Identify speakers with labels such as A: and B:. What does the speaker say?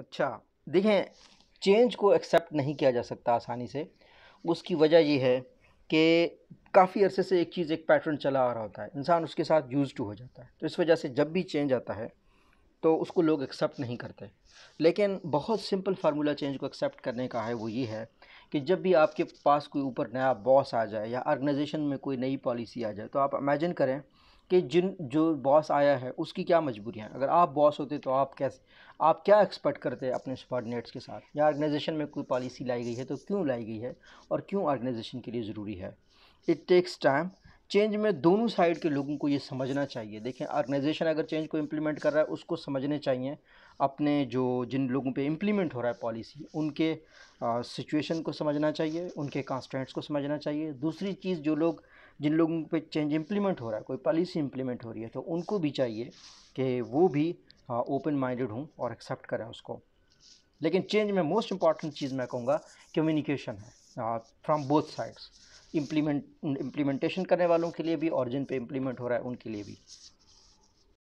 A: अच्छा देखें चेंज को एक्सेप्ट नहीं किया जा सकता आसानी से उसकी वजह यह है कि काफ़ी अरसे से एक चीज़ एक पैटर्न चला आ रहा होता है इंसान उसके साथ यूज टू हो जाता है तो इस वजह से जब भी चेंज आता है तो उसको लोग एक्सेप्ट नहीं करते लेकिन बहुत सिंपल फार्मूला चेंज को एक्सेप्ट करने का है वो ये है कि जब भी आपके पास कोई ऊपर नया बॉस आ जाए या ऑर्गेनाइजेशन में कोई नई पॉलिसी आ जाए तो आप इमेजिन करें कि जिन जो बॉस आया है उसकी क्या मजबूरियाँ हैं अगर आप बॉस होते तो आप कैसे आप क्या एक्सपेक्ट करते हैं अपने सबॉर्डिनेट्स के साथ या ऑर्गेनाइजेशन में कोई पॉलिसी लाई गई है तो क्यों लाई गई है और क्यों ऑर्गेनाइजेशन के लिए ज़रूरी है इट टेक्स टाइम चेंज में दोनों साइड के लोगों को ये समझना चाहिए देखें ऑर्गेनाइजेशन अगर चेंज को इम्प्लीमेंट कर रहा है उसको समझने चाहिए अपने जो जिन लोगों पे इम्प्लीमेंट हो रहा है पॉलिसी उनके सिचुएशन को समझना चाहिए उनके कॉन्स्टेंट्स को समझना चाहिए दूसरी चीज़ जो लोग जिन लोगों पे चेंज इम्प्लीमेंट हो रहा है कोई पॉलिसी इम्प्लीमेंट हो रही है तो उनको भी चाहिए कि वो भी ओपन हाँ, माइंडेड हों और एक्सेप्ट करें उसको लेकिन चेंज में मोस्ट इम्पॉर्टेंट चीज़ मैं कहूँगा कम्युनिकेशन है from both sides implement implementation करने वालों के लिए भी और जिन पे इम्प्लीमेंट हो रहा है उनके लिए भी